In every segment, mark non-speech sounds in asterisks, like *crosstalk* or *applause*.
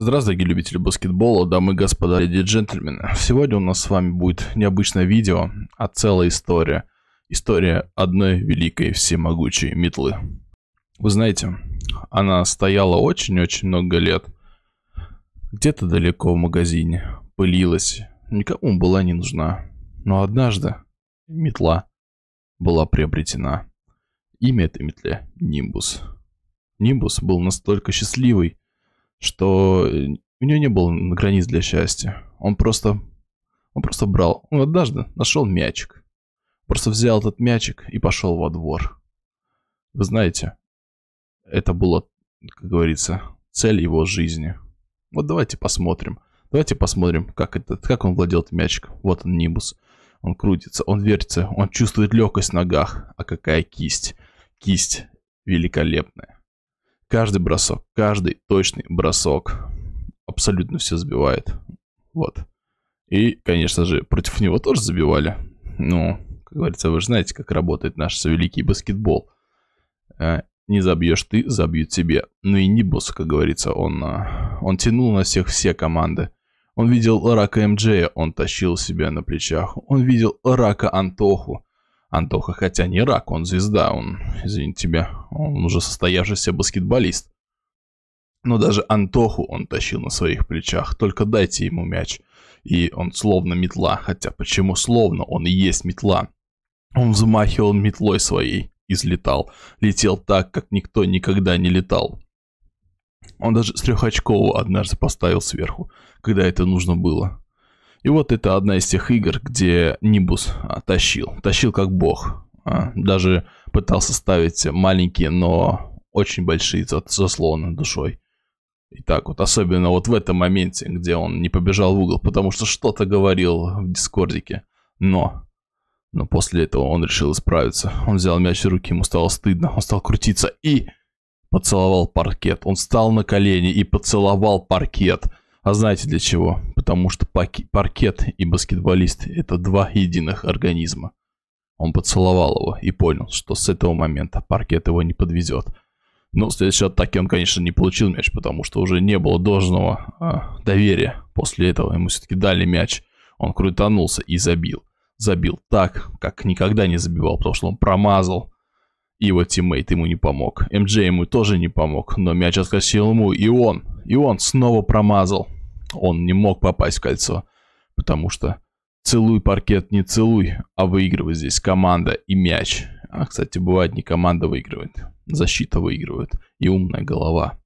Здравствуйте, любители баскетбола, дамы и господа, леди и джентльмены. Сегодня у нас с вами будет необычное видео, а целая история. История одной великой всемогучей метлы. Вы знаете, она стояла очень-очень много лет. Где-то далеко в магазине, пылилась, никому была не нужна. Но однажды метла была приобретена. Имя этой метле – Нимбус. Нимбус был настолько счастливый, что э, у него не было границ для счастья. Он просто, он просто брал. Он однажды нашел мячик. Просто взял этот мячик и пошел во двор. Вы знаете, это было, как говорится, цель его жизни. Вот давайте посмотрим. Давайте посмотрим, как, этот, как он владел этим мячиком. Вот он, Нибус. Он крутится, он вертится, он чувствует легкость в ногах. А какая кисть? Кисть великолепная. Каждый бросок, каждый точный бросок абсолютно все забивает. Вот. И, конечно же, против него тоже забивали. Ну, как говорится, вы же знаете, как работает наш великий баскетбол. Э, не забьешь ты, забьют тебе. Ну и Нибус, как говорится, он, э, он тянул на всех все команды. Он видел Рака МДЖ, он тащил себя на плечах. Он видел Рака Антоху. Антоха, хотя не рак, он звезда, он, извини тебя, он уже состоявшийся баскетболист. Но даже Антоху он тащил на своих плечах, только дайте ему мяч. И он словно метла, хотя почему словно, он и есть метла. Он взмахивал метлой своей, излетал, летел так, как никто никогда не летал. Он даже с трехочкового однажды поставил сверху, когда это нужно было. И вот это одна из тех игр, где Нибус а, тащил. Тащил как бог. А, даже пытался ставить маленькие, но очень большие заслоны душой. И так вот, особенно вот в этом моменте, где он не побежал в угол, потому что что-то говорил в дискордике. Но, но после этого он решил исправиться. Он взял мяч в руки, ему стало стыдно, он стал крутиться и поцеловал паркет. Он встал на колени и поцеловал паркет. А знаете для чего? Потому что паркет и баскетболист – это два единых организма. Он поцеловал его и понял, что с этого момента паркет его не подвезет. Но в следующей атаке он, конечно, не получил мяч, потому что уже не было должного э, доверия. После этого ему все-таки дали мяч. Он крутанулся и забил. Забил так, как никогда не забивал, потому что он промазал. И его тиммейт ему не помог. МДЖ эм ему тоже не помог, но мяч отскочил ему, и он, и он снова промазал он не мог попасть в кольцо, потому что целуй паркет не целуй, а выигрывает здесь команда и мяч. А, кстати, бывает не команда выигрывает, защита выигрывает и умная голова.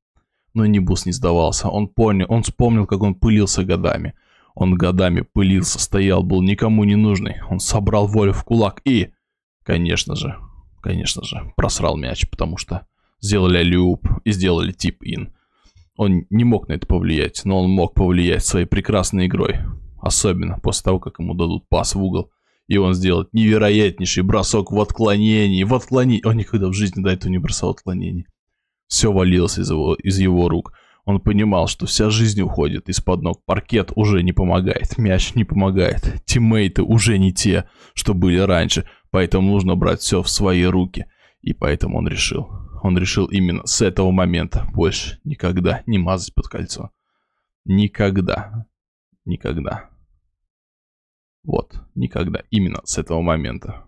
Но Небус не сдавался, он понял, он вспомнил, как он пылился годами. Он годами пылился, стоял, был никому не нужный. Он собрал волю в кулак и, конечно же, конечно же, просрал мяч, потому что сделали люп и сделали тип-ин. Он не мог на это повлиять, но он мог повлиять своей прекрасной игрой. Особенно после того, как ему дадут пас в угол. И он сделает невероятнейший бросок в отклонении, в отклонении. Он никогда в жизни до этого не бросал отклонений. Все валилось из его, из его рук. Он понимал, что вся жизнь уходит из-под ног. Паркет уже не помогает, мяч не помогает, тиммейты уже не те, что были раньше, поэтому нужно брать все в свои руки. И поэтому он решил, он решил именно с этого момента больше никогда не мазать под кольцо. Никогда. Никогда. Вот, никогда. Именно с этого момента.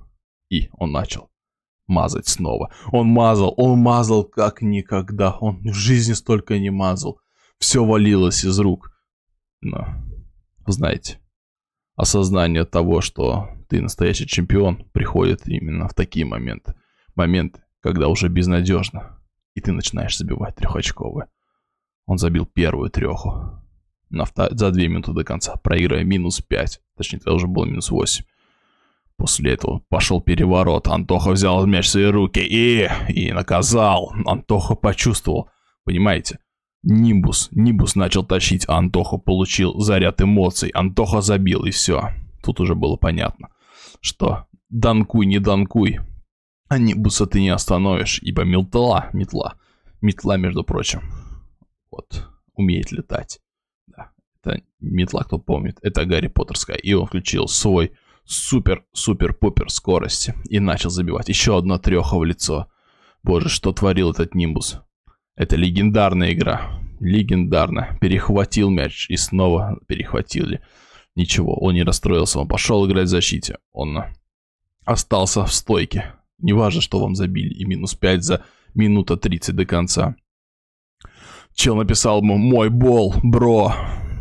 И он начал мазать снова. Он мазал, он мазал как никогда. Он в жизни столько не мазал. Все валилось из рук. Но, знаете, осознание того, что ты настоящий чемпион, приходит именно в такие моменты. Моменты, когда уже безнадежно, и ты начинаешь забивать трехочковые. Он забил первую треху. На за две минуты до конца, проигрывая минус пять. Точнее, это уже было минус восемь. После этого пошел переворот. Антоха взял мяч в свои руки и... и наказал. Антоха почувствовал. Понимаете? Нимбус. Нимбус начал тащить, а Антоха получил заряд эмоций. Антоха забил, и все. Тут уже было понятно, что данкуй, не данкуй. А Нибуса ты не остановишь, ибо метла, метла, метла, между прочим, вот, умеет летать. Да, это метла, кто помнит, это Гарри Поттерская, и он включил свой супер-супер-пупер скорости и начал забивать еще одно треха в лицо. Боже, что творил этот Нимбус. Это легендарная игра. Легендарно. Перехватил мяч и снова перехватили. Ничего, он не расстроился, он пошел играть в защите. Он остался в стойке. Неважно, что вам забили, и минус 5 за минута 30 до конца. Чел написал ему «Мой бол, бро!»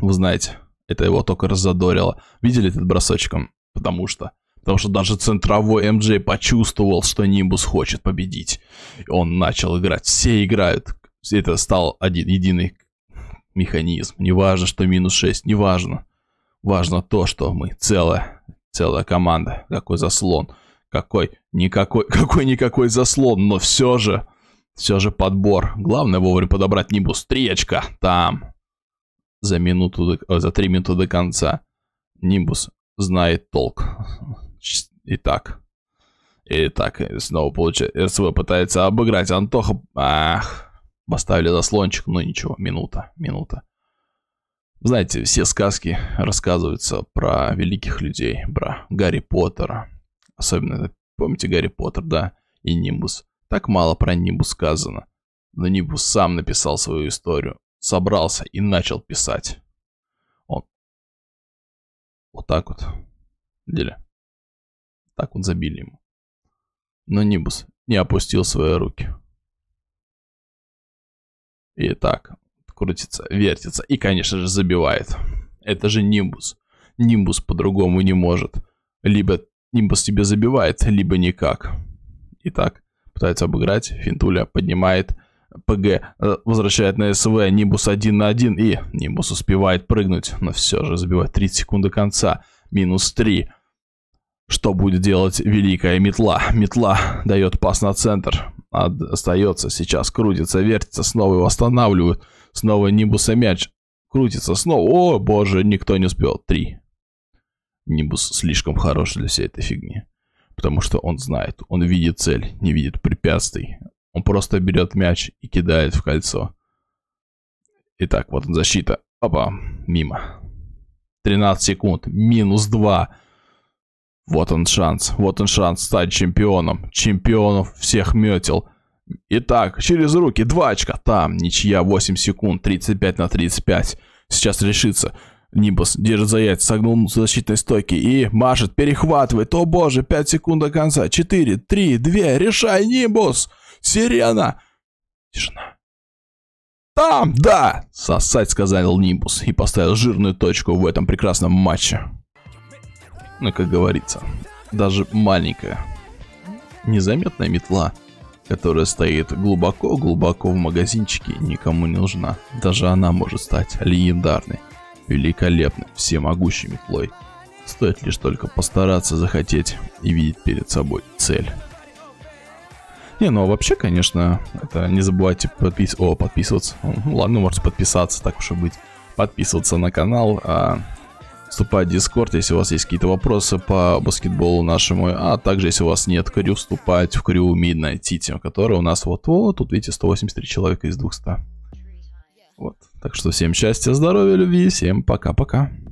Вы знаете, это его только раззадорило. Видели этот бросочком? Потому что... Потому что даже центровой МД почувствовал, что Нимбус хочет победить. И он начал играть. Все играют. Это стал один единый механизм. Не важно, что минус 6, не важно. Важно то, что мы целая, целая команда, какой заслон. Какой, никакой, *laughs* какой-никакой заслон, но все же, все же подбор. Главное вовремя подобрать Нимбус. Три очка, там. За минуту, до, о, э, за три минуты до конца. Нимбус знает толк. *laughs* Итак. Итак, э, снова получается. СВ пытается обыграть Антоха. Ах, поставили заслончик, но ничего, минута, минута. Знаете, все сказки рассказываются про великих людей, про Гарри Поттера, Особенно помните, Гарри Поттер, да, и Нимбус. Так мало про Нимбус сказано. Но Нимбус сам написал свою историю, собрался и начал писать. Он вот так вот, деле, так вот забили ему. Но Нимбус не опустил свои руки. И так, крутится, вертится и, конечно же, забивает. Это же Нимбус. Нимбус по-другому не может. Либо Нимбус тебе забивает, либо никак. Итак, пытается обыграть, финтуля поднимает, ПГ э, возвращает на СВ, Нимбус один на один, и Нимбус успевает прыгнуть, но все же забивает 30 секунд до конца, минус 3. Что будет делать великая метла? Метла дает пас на центр, остается сейчас, крутится, вертится, снова его останавливают, снова Нимбуса мяч, крутится, снова, о боже, никто не успел, 3, Нибус слишком хорош для всей этой фигни. Потому что он знает, он видит цель, не видит препятствий. Он просто берет мяч и кидает в кольцо. Итак, вот он защита. Опа, мимо. 13 секунд, минус 2. Вот он шанс, вот он шанс стать чемпионом. Чемпионов всех метил. Итак, через руки, 2 очка. Там, ничья, 8 секунд, 35 на 35. Сейчас решится. Нимбус держит за яйца, согнул защитной стойки и машет, перехватывает. О боже, 5 секунд до конца. 4, 3, 2, решай, Нимбус! Сирена! Тишина. Там, да! Сосать, сказал Нимбус и поставил жирную точку в этом прекрасном матче. Ну, как говорится, даже маленькая, незаметная метла, которая стоит глубоко-глубоко в магазинчике, никому не нужна. Даже она может стать легендарной великолепный, всемогущий метлой. Стоит лишь только постараться захотеть и видеть перед собой цель. Не, ну а вообще, конечно, это не забывайте подпис... О, подписываться. Ладно, можете подписаться, так уж и быть. Подписываться на канал, а вступать в Дискорд, если у вас есть какие-то вопросы по баскетболу нашему, а также, если у вас нет крю, вступать в крю Midnight City, который у нас вот-вот, тут видите, 183 человека из 200. Вот. Так что всем счастья, здоровья, любви. Всем пока-пока.